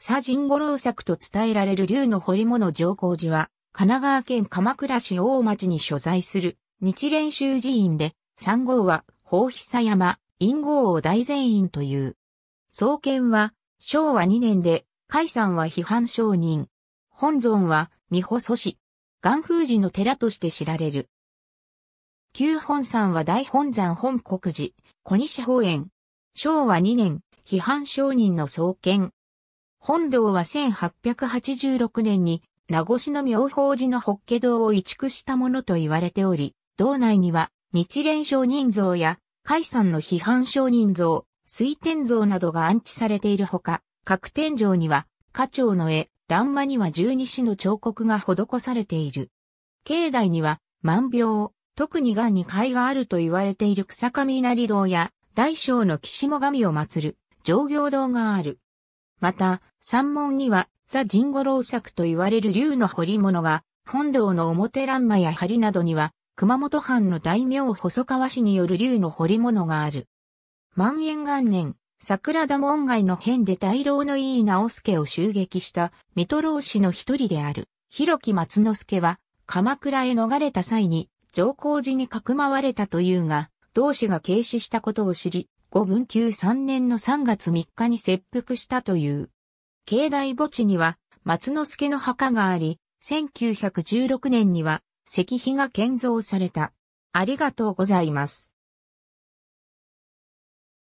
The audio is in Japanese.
左神五郎作と伝えられる竜の彫り物上皇寺は、神奈川県鎌倉市大町に所在する日蓮宗寺院で、三号は法久山、陰号を大善院という。創建は昭和2年で、海山は批判承認。本尊は美保祖師。岩風寺の寺として知られる。旧本山は大本山本国寺、小西方園。昭和2年、批判承認の創建。本堂は1886年に名護市の妙法寺の法華堂を移築したものと言われており、堂内には日蓮聖人像や海山の批判聖人像、水天像などが安置されているほか、各天井には花鳥の絵、欄間には十二支の彫刻が施されている。境内には万病、特に癌に会があると言われている草上稲荷堂や大小の岸も神を祀る上行堂がある。また、山門には、ザ・ジンゴロウ作と言われる竜の彫り物が、本堂の表欄間や梁などには、熊本藩の大名細川氏による竜の彫り物がある。万延元年、桜田門外の変で大老の井伊直助を襲撃した、水戸老士の一人である、広木松之助は、鎌倉へ逃れた際に、上皇寺にかくまわれたというが、同氏が軽視したことを知り、5文九3年の3月3日に切腹したという。境内墓地には松之助の墓があり、1916年には石碑が建造された。ありがとうございます。